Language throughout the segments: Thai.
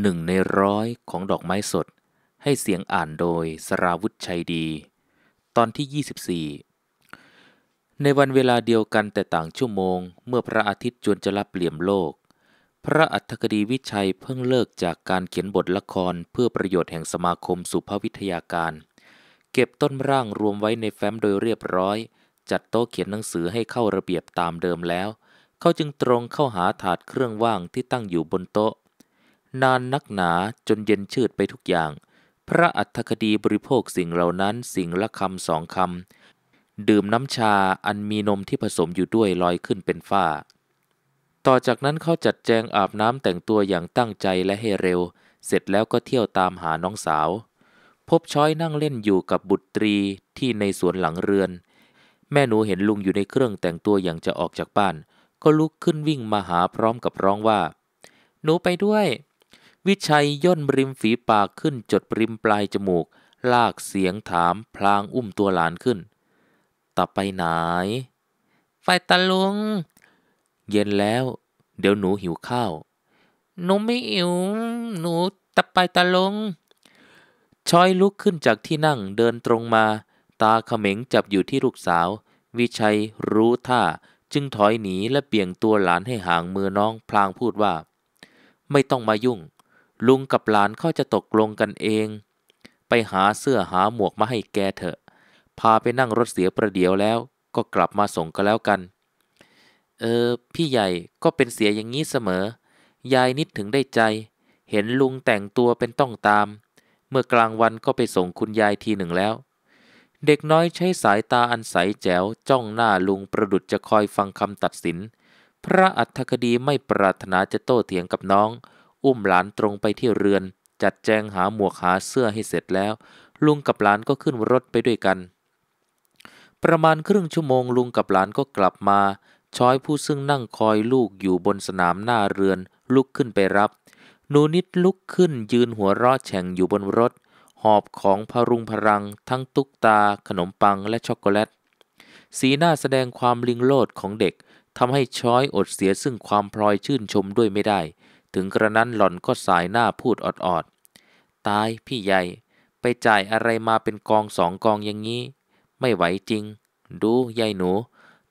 หนึ่งในร้อยของดอกไม้สด ให้เสียงอ่านโดยสราวุธชัยดี ตอนที่ 24 ในวันเวลาเดียวกันแต่ต่างชั่วโมง เมื่อพระอาทิตย์จวนจะรับเหลี่ยมโลก พระอัฏฐกดีวิชัยเพิ่งเลิกจากการเขียนบทละครเพื่อประโยชน์แห่งสมาคมสุภวิทยาการ เก็บต้นร่างรวมไว้ในแฟ้มโดยเรียบร้อย จัดโต๊ะเขียนหนังสือให้เข้าระเบียบตามเดิมแล้ว เขาจึงตรงเข้าหาถาดเครื่องว่างที่ตั้งอยู่บนโต๊ะนานนักหนาจนเย็นชืดไปทุกอย่าง พระอัฏฐคดีบริโภคสิ่งเหล่านั้นสิ่งละคำสองคำ ดื่มน้ำชาอันมีนมที่ผสมอยู่ด้วยลอยขึ้นเป็นฝ้า ต่อจากนั้นเขาจัดแจงอาบน้ำแต่งตัวอย่างตั้งใจและให้เร็ว เสร็จแล้วก็เที่ยวตามหาน้องสาว พบช้อยนั่งเล่นอยู่กับบุตรีที่ในสวนหลังเรือน แม่หนูเห็นลุงอยู่ในเครื่องแต่งตัวอย่างจะออกจากบ้าน ก็ลุกขึ้นวิ่งมาหาพร้อมกับร้องว่า หนูไปด้วยวิชัยย่นริมฝีปากขึ้นจดริมปลายจมูก ลากเสียงถามพลางอุ้มตัวหลานขึ้นตอไปไหนไปตะลุงเย็นแล้ว เดี๋ยวหนูหิวข้าว หนูไม่หิวหนูตะไปตะลุงชอยลุกขึ้นจากที่นั่งเดินตรงมา ตาเขม็งจับอยู่ที่ลูกสาว วิชัยรู้ท่าจึงถอยหนีและเปลี่ยงตัวหลานให้ห่างมือน้องพลางพูดว่า ไม่ต้องมายุ่งลุงกับหลานเขาจะตกลงกันเอง ไปหาเสื้อหาหมวกมาให้แกเถอะ พาไปนั่งรถเสียประเดี๋ยวแล้วก็กลับมาส่งก็แล้วกัน เออ พี่ใหญ่ก็เป็นเสียอย่างนี้เสมอ ยายนิดถึงได้ใจ เห็นลุงแต่งตัวเป็นต้องตาม เมื่อกลางวันก็ไปส่งคุณยายทีหนึ่งแล้ว เด็กน้อยใช้สายตาอันใสแจ๋วจ้องหน้าลุงประดุดจะคอยฟังคำตัดสิน พระอัฏฐคดีไม่ปรารถนาจะโต้เถียงกับน้องอุ้มหลานตรงไปที่เรือน จัดแจงหาหมวกหาเสื้อให้เสร็จแล้ว ลุงกับหลานก็ขึ้นรถไปด้วยกัน ประมาณครึ่งชั่วโมงลุงกับหลานก็กลับมา ช้อยผู้ซึ่งนั่งคอยลูกอยู่บนสนามหน้าเรือน ลุกขึ้นไปรับ นูนิดลุกขึ้นยืนหัวรอดแฉ่งอยู่บนรถ หอบของพรุงพรัง ทั้งตุ๊กตา ขนมปังและช็อกโกแลต สีหน้าแสดงความลิงโลดของเด็กทำให้ช้อยอดเสียซึ่งความพลอยชื่นชมด้วยไม่ได้ถึงกระนั้นหล่อนก็สายหน้าพูดออดๆ ตายพี่ใหญ่ไปจ่ายอะไรมาเป็นกองสองกองอย่างนี้ ไม่ไหวจริง ดูยายหนู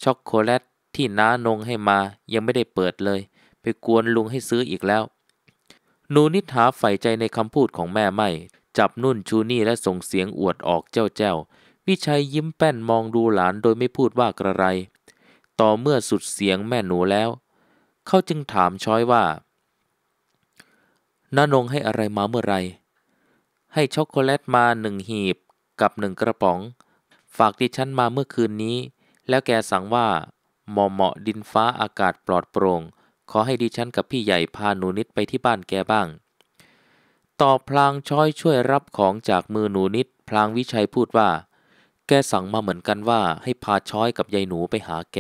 ช็อกโกแลตที่น้านงให้มายังไม่ได้เปิดเลย ไปกวนลุงให้ซื้ออีกแล้ว หนูนิดหาใฝ่ใจในคำพูดของแม่ไม่ จับนุ่นชูนี่และส่งเสียงอวดออกเจ้าเจ้า วิชัยยิ้มแป้นมองดูหลานโดยไม่พูดว่ากระไร ต่อเมื่อสุดเสียงแม่หนูแล้ว เขาจึงถามช้อยว่าน้านงให้อะไรมา เมื่อไร ให้ช็อกโกแลตมาหนึ่งหีบกับหนึ่งกระป๋อง ฝากดิฉันมาเมื่อคืนนี้ แล้วแกสั่งว่าเหมาะเหมาะดินฟ้าอากาศปลอดโปร่ง ขอให้ดิฉันกับพี่ใหญ่พาหนูนิดไปที่บ้านแกบ้าง ต่อพลางช้อยช่วยรับของจากมือหนูนิด พลางวิชัยพูดว่า แกสั่งมาเหมือนกันว่าให้พาช้อยกับยายหนูไปหาแก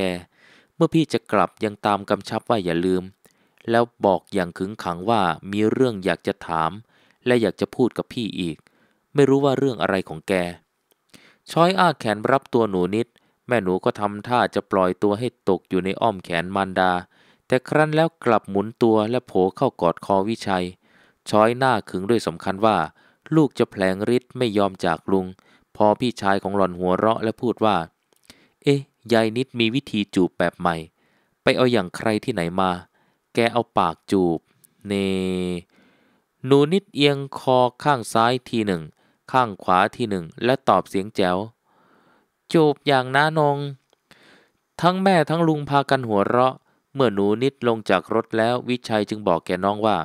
เมื่อพี่จะกลับยังตามกำชับว่าอย่าลืมแล้วบอกอย่างขึงขังว่ามีเรื่องอยากจะถาม และอยากจะพูดกับพี่อีก ไม่รู้ว่าเรื่องอะไรของแก ช้อยอ้าแขนรับตัวหนูนิด แม่หนูก็ทำท่าจะปล่อยตัวให้ตกอยู่ในอ้อมแขนมารดา แต่ครั้นแล้วกลับหมุนตัวและโผลเข้ากอดคอวิชัย ช้อยหน้าขึงด้วยสำคัญว่า ลูกจะแผลงฤทธิ์ไม่ยอมจากลุง พอพี่ชายของหล่อนหัวเราะและพูดว่า เอ๊ยยายนิดมีวิธีจูบแบบใหม่ ไปเอาอย่างใครที่ไหนมาแกเอาปากจูบ เน หนูนิดเอียงคอข้างซ้ายทีหนึ่ง ข้างขวาทีหนึ่งและตอบเสียงแจ๋ว จูบอย่างน้านง ทั้งแม่ทั้งลุงพากันหัวเราะ เมื่อหนูนิดลงจากรถแล้ววิชัยจึงบอกแกน้องว่า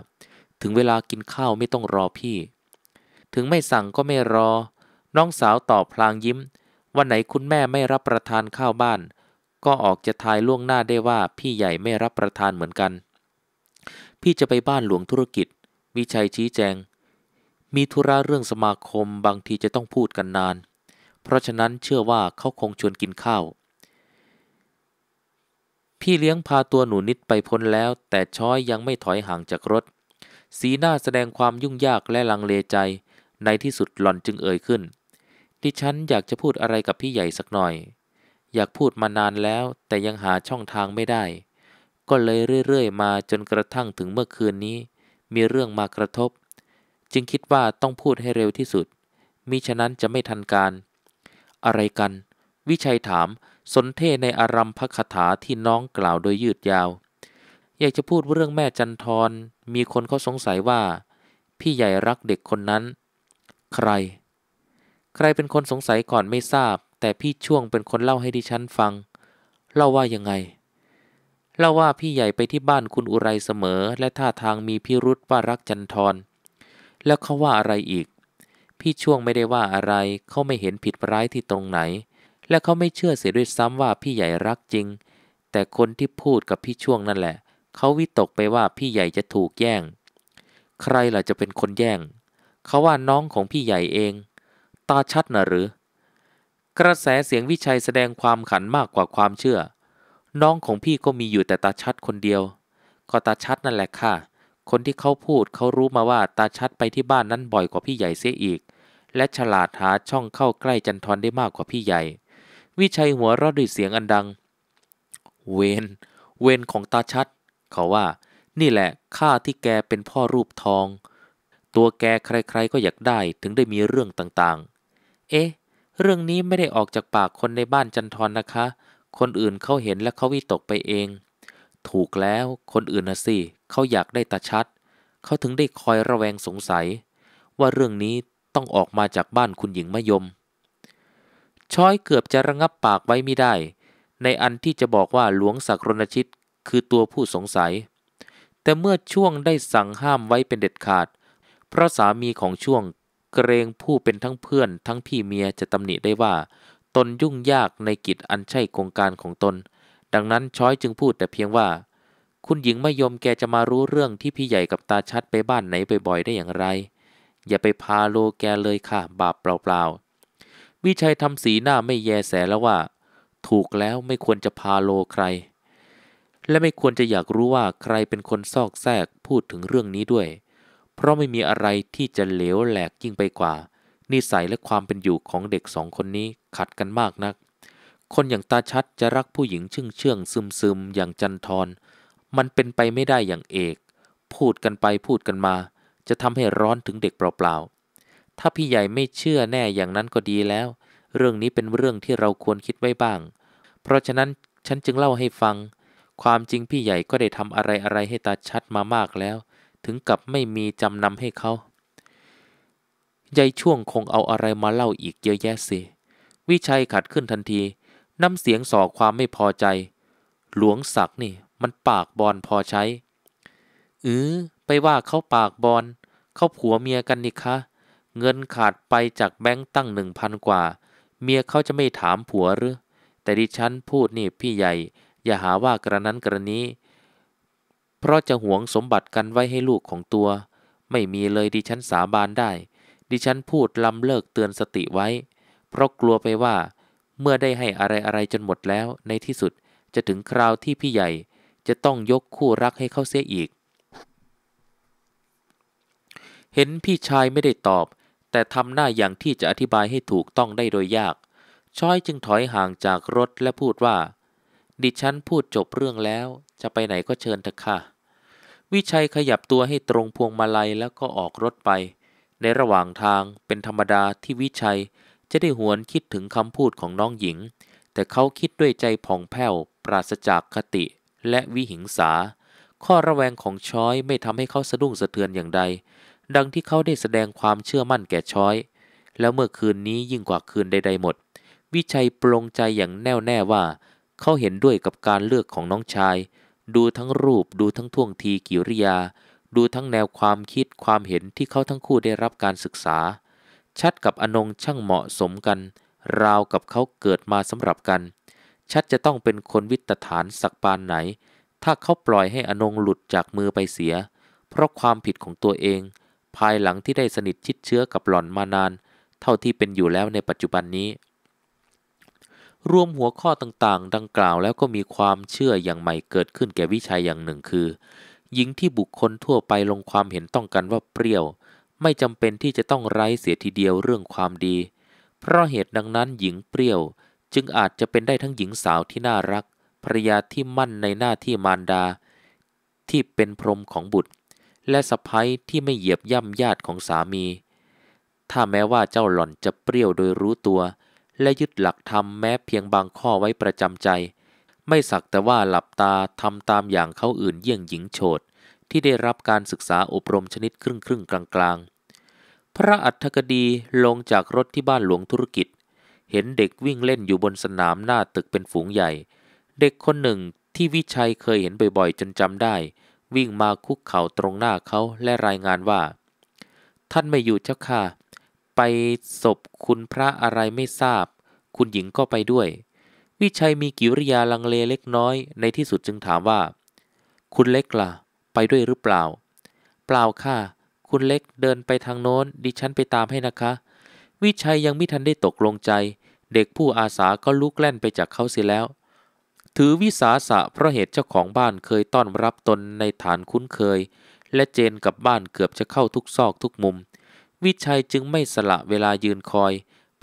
ถึงเวลากินข้าวไม่ต้องรอพี่ ถึงไม่สั่งก็ไม่รอ น้องสาวตอบพลางยิ้ม วันไหนคุณแม่ไม่รับประทานข้าวบ้าน ก็ออกจะทายล่วงหน้าได้ว่าพี่ใหญ่ไม่รับประทานเหมือนกันพี่จะไปบ้านหลวงธุรกิจ วิชัยชี้แจง มีธุระเรื่องสมาคมบางทีจะต้องพูดกันนาน เพราะฉะนั้นเชื่อว่าเขาคงชวนกินข้าว พี่เลี้ยงพาตัวหนูนิดไปพ้นแล้ว แต่ช้อยยังไม่ถอยห่างจากรถ สีหน้าแสดงความยุ่งยากและลังเลใจ ในที่สุดหล่อนจึงเอ่ยขึ้นดิฉันอยากจะพูดอะไรกับพี่ใหญ่สักหน่อย อยากพูดมานานแล้วแต่ยังหาช่องทางไม่ได้ก็เลยเรื่อยๆมาจนกระทั่งถึงเมื่อคืนนี้ มีเรื่องมากระทบ จึงคิดว่าต้องพูดให้เร็วที่สุดมิฉะนั้นจะไม่ทันการ อะไรกัน วิชัยถามสนเทในอารัมพคถาที่น้องกล่าวโดยยืดยาว อยากจะพูดเรื่องแม่จันทรมีคนเขาสงสัยว่า พี่ใหญ่รักเด็กคนนั้น ใคร ใครเป็นคนสงสัยก่อนไม่ทราบ แต่พี่ช่วงเป็นคนเล่าให้ดิฉันฟัง เล่าว่ายังไงเล่าว่าพี่ใหญ่ไปที่บ้านคุณอุไรเสมอ และท่าทางมีพิรุษว่ารักจันทรแล้วเขาว่าอะไรอีก พี่ช่วงไม่ได้ว่าอะไร เขาไม่เห็นผิดร้ายที่ตรงไหน และเขาไม่เชื่อเสียด้วยซ้ำว่าพี่ใหญ่รักจริง แต่คนที่พูดกับพี่ช่วงนั่นแหละ เขาวิตกไปว่าพี่ใหญ่จะถูกแย่งใครล่ะจะเป็นคนแย่ง เขาว่าน้องของพี่ใหญ่เอง ตาชัดนะหรือกระแสเสียงวิชัยแสดงความขันมากกว่าความเชื่อน้องของพี่ก็มีอยู่แต่ตาชัดคนเดียว ก็ตาชัดนั่นแหละค่ะ คนที่เขาพูดเขารู้มาว่าตาชัดไปที่บ้านนั้นบ่อยกว่าพี่ใหญ่เสียอีก และฉลาดหาช่องเข้าใกล้จันทรได้มากกว่าพี่ใหญ่ วิชัยหัวรอดด้วยเสียงอันดัง เวน เวนของตาชัด เขาว่า นี่แหละข้าที่แกเป็นพ่อรูปทอง ตัวแกใครๆ ก็อยากได้ถึงได้มีเรื่องต่างๆ เอ๊ะ เรื่องนี้ไม่ได้ออกจากปากคนในบ้านจันทรนะคะเคนอื่นเขาเห็นและเขาวิตกไปเอง ถูกแล้ว คนอื่นนะสิเขาอยากได้ตาชัด เขาถึงได้คอยระแวงสงสัย ว่าเรื่องนี้ต้องออกมาจากบ้านคุณหญิงมะยมช้อยเกือบจะระงับปากไว้ไม่ได้ ในอันที่จะบอกว่าหลวงศักรณชิตคือตัวผู้สงสัย แต่เมื่อช่วงได้สั่งห้ามไว้เป็นเด็ดขาด เพราะสามีของช่วงเกรงผู้เป็นทั้งเพื่อน ทั้งพี่เมียจะตำหนิได้ว่าตนยุ่งยากในกิจอันใช่โครงการของตน ดังนั้นช้อยจึงพูดแต่เพียงว่า คุณหญิงไม่ยมแกจะมารู้เรื่องที่พี่ใหญ่กับตาชัดไปบ้านไหนบ่อยๆได้อย่างไร อย่าไปพาโลแกเลยค่ะ บาปเปล่าๆวิชัยทำสีหน้าไม่แยแสแล้วว่า ถูกแล้วไม่ควรจะพาโลใคร และไม่ควรจะอยากรู้ว่าใครเป็นคนซอกแซกพูดถึงเรื่องนี้ด้วย เพราะไม่มีอะไรที่จะเหลวแหลกยิ่งไปกว่านิสัย และความเป็นอยู่ของเด็กสองคนนี้ขัดกันมากนัก คนอย่างตาชัดจะรักผู้หญิงเชื่องเชื่องซึมซึมอย่างจันทรมันเป็นไปไม่ได้อย่างเอก พูดกันไปพูดกันมา จะทำให้ร้อนถึงเด็กเปล่าๆ ถ้าพี่ใหญ่ไม่เชื่อแน่อย่างนั้นก็ดีแล้ว เรื่องนี้เป็นเรื่องที่เราควรคิดไว้บ้าง เพราะฉะนั้นฉันจึงเล่าให้ฟัง ความจริงพี่ใหญ่ก็ได้ทำอะไรอะไรให้ตาชัดมามากแล้ว ถึงกับไม่มีจำนำให้เขายายช่วงคงเอาอะไรมาเล่าอีกเยอะแยะเสียวิชัยขัดขึ้นทันที น้ำเสียงส่อความไม่พอใจ หลวงศักดิ์นี่ มันปากบอลพอใช้ อือไปว่าเขาปากบอลเขาผัวเมียกันนี่คะ เงินขาดไปจากแบงค์ตั้งหนึ่งพันกว่า เมียเขาจะไม่ถามผัวหรือ แต่ดิฉันพูดนี่พี่ใหญ่ อย่าหาว่ากระนั้นกระนี้ เพราะจะหวงสมบัติกันไว้ให้ลูกของตัว ไม่มีเลยดิฉันสาบานได้ดิฉันพูดลำเลิกเตือนสติไว้ เพราะกลัวไปว่า เมื่อได้ให้อะไรอะไรจนหมดแล้วในที่สุดจะถึงคราวที่พี่ใหญ่จะต้องยกคู่รักให้เขาเสียอีก เห็นพี่ชายไม่ได้ตอบ แต่ทำหน้าอย่างที่จะอธิบายให้ถูกต้องได้โดยยากช้อยจึงถอยห่างจากรถและพูดว่า ดิฉันพูดจบเรื่องแล้วจะไปไหนก็เชิญเถอะค่ะวิชัยขยับตัวให้ตรงพวงมาลัยแล้วก็ออกรถไปในระหว่างทางเป็นธรรมดาที่วิชัยจะได้หวนคิดถึงคำพูดของน้องหญิง แต่เขาคิดด้วยใจผ่องแผ้วปราศจากคติและวิหิงสา ข้อระแวงของช้อยไม่ทำให้เขาสะดุ้งสะเทือนอย่างใด ดังที่เขาได้แสดงความเชื่อมั่นแก่ช้อย แล้วเมื่อคืนนี้ยิ่งกว่าคืนใดๆหมด วิชัยปรงใจอย่างแน่วแน่ว่า เขาเห็นด้วยกับการเลือกของน้องชาย ดูทั้งรูปดูทั้งท่วงทีกิริยาดูทั้งแนวความคิดความเห็นที่เขาทั้งคู่ได้รับการศึกษา ชัดกับอนงช่างเหมาะสมกัน ราวกับเขาเกิดมาสำหรับกัน ชัดจะต้องเป็นคนวิตฐานสักปานไหน ถ้าเขาปล่อยให้อนงหลุดจากมือไปเสีย เพราะความผิดของตัวเอง ภายหลังที่ได้สนิทชิดเชื้อกับหล่อนมานาน เท่าที่เป็นอยู่แล้วในปัจจุบันนี้รวมหัวข้อต่างๆ ดังกล่าวแล้วก็มีความเชื่ออย่างใหม่เกิดขึ้นแก่วิชัยอย่างหนึ่งคือหญิงที่บุคคลทั่วไปลงความเห็นต้องกันว่าเปรี้ยว ไม่จำเป็นที่จะต้องไร้เสียทีเดียวเรื่องความดี เพราะเหตุดังนั้นหญิงเปรี้ยวจึงอาจจะเป็นได้ทั้งหญิงสาวที่น่ารักภรยาที่มั่นในหน้าที่มารดา ที่เป็นพรมของบุตร และสะพ้ยที่ไม่เหยียบย่ำญาติของสามี ถ้าแม้ว่าเจ้าหล่อนจะเปรี้ยวโดยรู้ตัว และยึดหลักธรรมแม้เพียงบางข้อไว้ประจำใจไม่สักแต่ว่าหลับตาทำตามอย่างเขาอื่นเยี่ยงหญิงโฉดที่ได้รับการศึกษาอบรมชนิดครึ่งครึ่งกลางกลางพระอัฏฐกดีลงจากรถที่บ้านหลวงธุรกิจ เห็นเด็กวิ่งเล่นอยู่บนสนามหน้าตึกเป็นฝูงใหญ่ เด็กคนหนึ่งที่วิชัยเคยเห็นบ่อยๆ จนจำได้ วิ่งมาคุกเข่าตรงหน้าเขาและรายงานว่า ท่านไม่อยู่เจ้าค่ะไปศพคุณพระอะไรไม่ทราบ คุณหญิงก็ไปด้วยวิชัยมีกิริยาลังเลเล็กน้อย ในที่สุดจึงถามว่า คุณเล็กล่ะ ไปด้วยหรือเปล่า เปล่าค่ะ คุณเล็กเดินไปทางโน้นดิฉันไปตามให้นะคะ วิชัยยังไม่ทันได้ตกลงใจ เด็กผู้อาสาก็ลุกแล่นไปจากเขาเสียแล้ว ถือวิสาสะเพราะเหตุเจ้าของบ้านเคยต้อนรับตนในฐานคุ้นเคย และเจนกับบ้านเกือบจะเข้าทุกซอกทุกมุม วิชัยจึงไม่สละเวลายืนคอย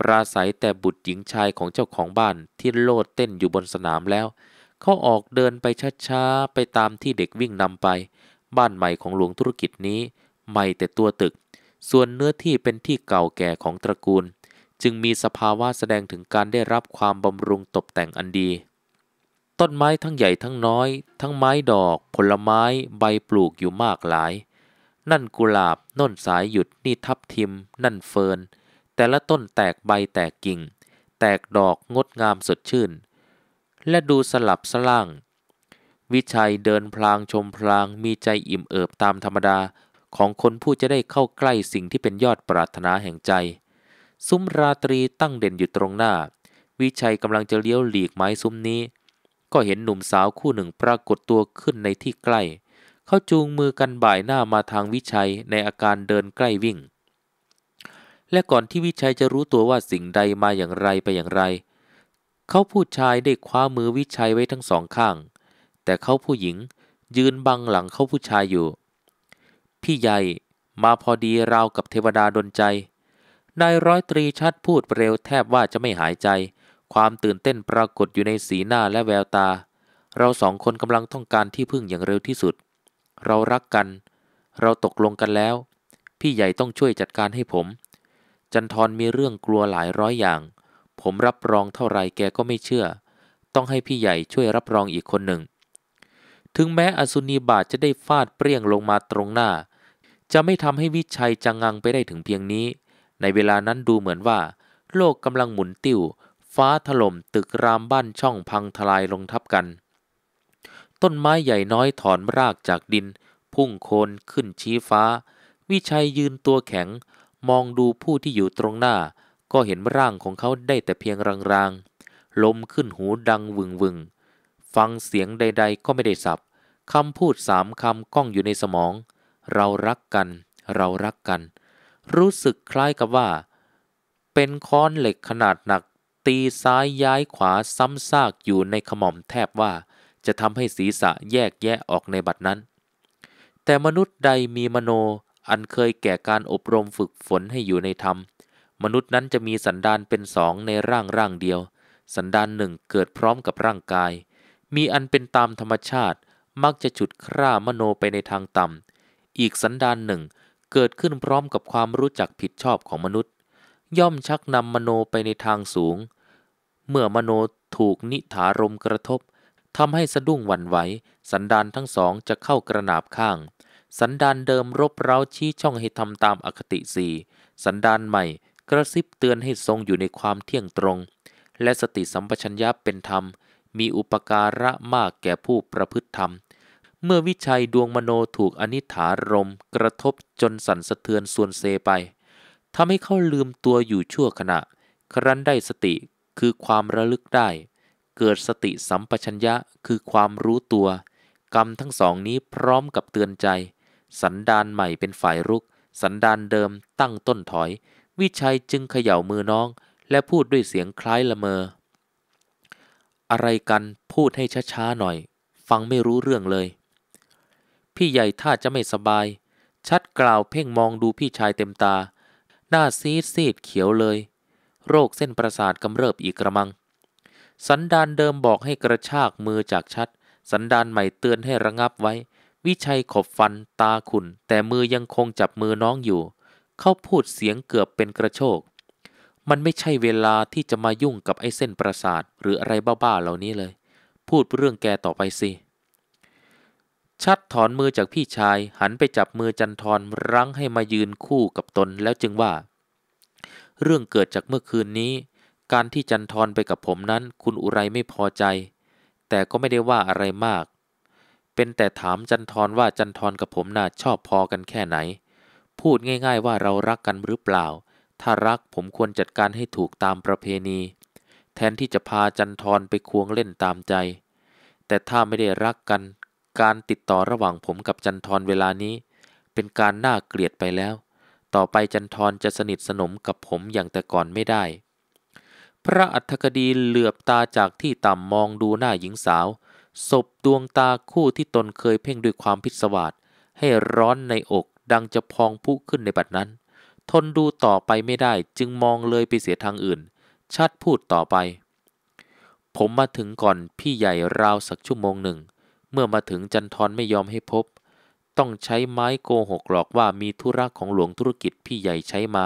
ปราศัยแต่บุตรหญิงชายของเจ้าของบ้านที่โลดเต้นอยู่บนสนามแล้ว เขาออกเดินไปช้าๆ ไปตามที่เด็กวิ่งนำไป บ้านใหม่ของหลวงธุรกิจนี้ใหม่แต่ตัวตึก ส่วนเนื้อที่เป็นที่เก่าแก่ของตระกูล จึงมีสภาวะแสดงถึงการได้รับความบำรุงตกแต่งอันดี ต้นไม้ทั้งใหญ่ทั้งน้อย ทั้งไม้ดอก ผลไม้ ใบปลูกอยู่มากหลาย นั่นกุหลาบน่นสายหยุด นี่ทับทิม นั่นเฟิร์นแต่ละต้นแตกใบแตกกิ่ง แตกดอกงดงามสดชื่น และดูสลับสล่าง วิชัยเดินพลางชมพลางมีใจอิ่มเอิบตามธรรมดาของคนผู้จะได้เข้าใกล้สิ่งที่เป็นยอดปรารถนาแห่งใจ ซุ้มราตรีตั้งเด่นอยู่ตรงหน้า วิชัยกำลังจะเลี้ยวหลีกไม้ซุ้มนี้ ก็เห็นหนุ่มสาวคู่หนึ่งปรากฏตัวขึ้นในที่ใกล้ เขาจูงมือกันบ่ายหน้ามาทางวิชัยในอาการเดินใกล้วิ่งและก่อนที่วิชัยจะรู้ตัวว่าสิ่งใดมาอย่างไรไปอย่างไร เขาผู้ชายได้คว้ามือวิชัยไว้ทั้งสองข้าง แต่เขาผู้หญิงยืนบังหลังเขาผู้ชายอยู่ พี่ใหญ่มาพอดีราวกับเทวดาดนใจนายร้อยตรีชัดพูดเร็วแทบว่าจะไม่หายใจ ความตื่นเต้นปรากฏอยู่ในสีหน้าและแววตา เราสองคนกำลังต้องการที่พึ่งอย่างเร็วที่สุด เรารักกัน เราตกลงกันแล้ว พี่ใหญ่ต้องช่วยจัดการให้ผมจันทรมีเรื่องกลัวหลายร้อยอย่าง ผมรับรองเท่าไรแกก็ไม่เชื่อ ต้องให้พี่ใหญ่ช่วยรับรองอีกคนหนึ่ง ถึงแม้อสุนีบาทจะได้ฟาดเปรี้ยงลงมาตรงหน้า จะไม่ทำให้วิชัยจังงังไปได้ถึงเพียงนี้ ในเวลานั้นดูเหมือนว่า โลกกำลังหมุนติ้ว ฟ้าถล่มตึกรามบ้านช่องพังทลายลงทับกัน ต้นไม้ใหญ่น้อยถอนรากจากดิน พุ่งโคนขึ้นชี้ฟ้า วิชัยยืนตัวแข็งมองดูผู้ที่อยู่ตรงหน้า ก็เห็นร่างของเขาได้แต่เพียงรางๆ ลมขึ้นหูดังวึงวึงฟังเสียงใดๆ ก็ไม่ได้สับคำพูดสามคำก้องอยู่ในสมอง เรารักกัน เรารักกัน รู้สึกคล้ายกับว่า เป็นค้อนเหล็กขนาดหนักตีซ้ายย้ายขวาซ้ำซากอยู่ในขมอมแทบว่าจะทำให้ศีรษะแยกแยะออกในบัดนั้น แต่มนุษย์ใดมีมโนอันเคยแก่การอบรมฝึกฝนให้อยู่ในธรรม มนุษย์นั้นจะมีสันดานเป็นสองในร่างร่างเดียว สันดานหนึ่งเกิดพร้อมกับร่างกาย มีอันเป็นตามธรรมชาติ มักจะฉุดคร่ามโนไปในทางต่ำอีกสันดานหนึ่งเกิดขึ้นพร้อมกับความรู้จักผิดชอบของมนุษย์ ย่อมชักนำมโนไปในทางสูง เมื่อมโนถูกนิถารมกระทบทำให้สะดุ้งหวั่นไหวสันดานทั้งสองจะเข้ากระนาบข้างสันดานเดิมรบเร้าชี้ช่องให้ทำตามอคติสี่สันดานใหม่กระซิบเตือนให้ทรงอยู่ในความเที่ยงตรง และสติสัมปชัญญะเป็นธรรม มีอุปการะมากแก่ผู้ประพฤติธรรม เมื่อวิชัยดวงมโนถูกอนิถารมกระทบจนสั่นสะเทือนส่วนเซไป ทำให้เขาลืมตัวอยู่ชั่วขณะ ครั้นได้สติคือความระลึกได้ เกิดสติสัมปชัญญะคือความรู้ตัว กรรมทั้งสองนี้พร้อมกับเตือนใจสันดานใหม่เป็นฝ่ายรุก สันดานเดิมตั้งต้นถอย วิชัยจึงเขย่ามือน้องและพูดด้วยเสียงคล้ายละเมอ อะไรกัน พูดให้ช้าๆหน่อย ฟังไม่รู้เรื่องเลย พี่ใหญ่ท่าจะไม่สบาย ชัดกล่าวเพ่งมองดูพี่ชายเต็มตา หน้าซีดซีดเขียวเลย โรคเส้นประสาทกำเริบอีกกระมัง สันดานเดิมบอกให้กระชากมือจากชัด สันดานใหม่เตือนให้ระงับไว้วิชัยขบฟันตาขุนแต่มือยังคงจับมือน้องอยู่ เขาพูดเสียงเกือบเป็นกระโชกมันไม่ใช่เวลาที่จะมายุ่งกับไอ้เส้นประสาท หรืออะไรบ้าๆเหล่านี้เลย พูดเรื่องแกต่อไปสิ ชัดถอนมือจากพี่ชาย หันไปจับมือจันทร์รั้งให้มายืนคู่กับตนแล้วจึงว่า เรื่องเกิดจากเมื่อคืนนี้ การที่จันทร์ไปกับผมนั้น คุณอุไรไม่พอใจ แต่ก็ไม่ได้ว่าอะไรมากเป็นแต่ถามจันทรว่าจันทรกับผมน่าชอบพอกันแค่ไหน พูดง่ายๆว่าเรารักกันหรือเปล่า ถ้ารักผมควรจัดการให้ถูกตามประเพณี แทนที่จะพาจันทรไปควงเล่นตามใจ แต่ถ้าไม่ได้รักกัน การติดต่อระหว่างผมกับจันทรเวลานี้ เป็นการน่าเกลียดไปแล้ว ต่อไปจันทรจะสนิทสนมกับผมอย่างแต่ก่อนไม่ได้ พระอัฏฐกดีเหลือบตาจากที่ต่ำมองดูหน้าหญิงสาวศพดวงตาคู่ที่ตนเคยเพ่งด้วยความพิศวาสให้ร้อนในอกดังจะพองพุขึ้นในบัดนั้น ทนดูต่อไปไม่ได้จึงมองเลยไปเสียทางอื่น ชัดพูดต่อไป ผมมาถึงก่อนพี่ใหญ่ราวสักชั่วโมงหนึ่ง เมื่อมาถึงจันทรไม่ยอมให้พบ ต้องใช้ไม้โกหกหลอกว่ามีธุระของหลวงธุรกิจพี่ใหญ่ใช้มา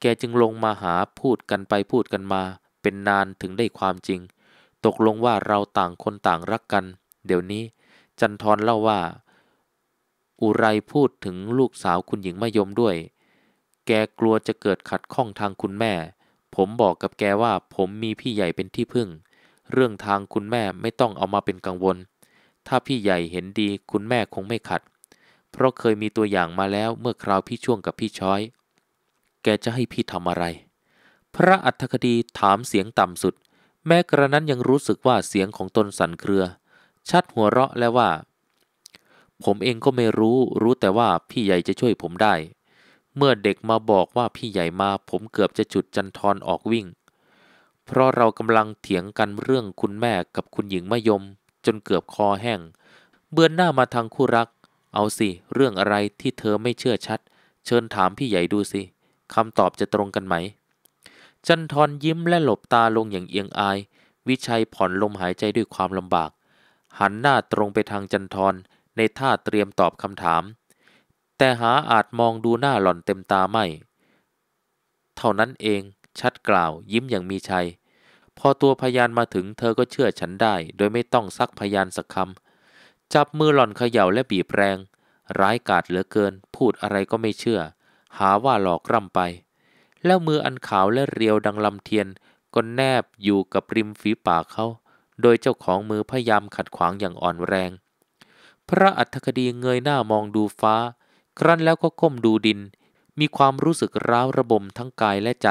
แกจึงลงมาหาพูดกันไปพูดกันมา เป็นนานถึงได้ความจริงตกลงว่าเราต่างคนต่างรักกัน เดี๋ยวนี้จันทร์เล่าว่า อุไรพูดถึงลูกสาวคุณหญิงมะยมด้วย แกกลัวจะเกิดขัดข้องทางคุณแม่ ผมบอกกับแกว่า ผมมีพี่ใหญ่เป็นที่พึ่ง เรื่องทางคุณแม่ไม่ต้องเอามาเป็นกังวล ถ้าพี่ใหญ่เห็นดีคุณแม่คงไม่ขัด เพราะเคยมีตัวอย่างมาแล้วเมื่อคราวพี่ช่วงกับพี่ช้อย แกจะให้พี่ทำอะไร พระอัฏฐคดีถามเสียงต่ำสุดแม้กระนั้นยังรู้สึกว่าเสียงของตนสั่นเครือ ชัดหัวเราะแล้ว่า ผมเองก็ไม่รู้ รู้แต่ว่าพี่ใหญ่จะช่วยผมได้ เมื่อเด็กมาบอกว่าพี่ใหญ่มาผมเกือบจะจุดจันทรออกวิ่ง เพราะเรากำลังเถียงกันเรื่องคุณแม่กับคุณหญิงมะยม จนเกือบคอแห้ง เบือนหน้ามาทางคู่รัก เอาสิ เรื่องอะไรที่เธอไม่เชื่อชัด เชิญถามพี่ใหญ่ดูสิคำตอบจะตรงกันไหมจันทรยิ้มและหลบตาลงอย่างเอียงอาย วิชัยผ่อนลมหายใจด้วยความลำบาก หันหน้าตรงไปทางจันทร ในท่าเตรียมตอบคำถาม แต่หาอาจมองดูหน้าหล่อนเต็มตาไม่ เท่านั้นเองชัดกล่าวยิ้มอย่างมีชัย พอตัวพยานมาถึงเธอก็เชื่อฉันได้โดยไม่ต้องซักพยานสักคำจับมือหล่อนเขย่าและบีบแรงร้ายกาจเหลือเกิน พูดอะไรก็ไม่เชื่อ หาว่าหลอกร่ำไปแล้วมืออันขาวและเรียวดังลำเทียน ก็แนบอยู่กับริมฝีปากเขา โดยเจ้าของมือพยายามขัดขวางอย่างอ่อนแรง พระอัฏฐคดีเงยหน้ามองดูฟ้า ครั้นแล้วก็ก้มดูดิน มีความรู้สึกร้าวระบมทั้งกายและใจ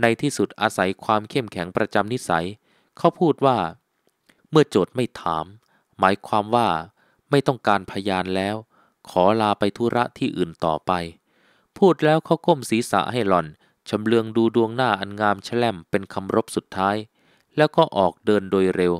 ในที่สุดอาศัยความเข้มแข็งประจำนิสัย เขาพูดว่า เมื่อโจทย์ไม่ถาม หมายความว่าไม่ต้องการพยานแล้ว ขอลาไปธุระที่อื่นต่อไป พูดแล้วเขาก้มศีรษะให้หล่อนชำเลืองดูดวงหน้าอันงามแฉล่มเป็นคำรบสุดท้าย แล้วก็ออกเดินโดยเร็ว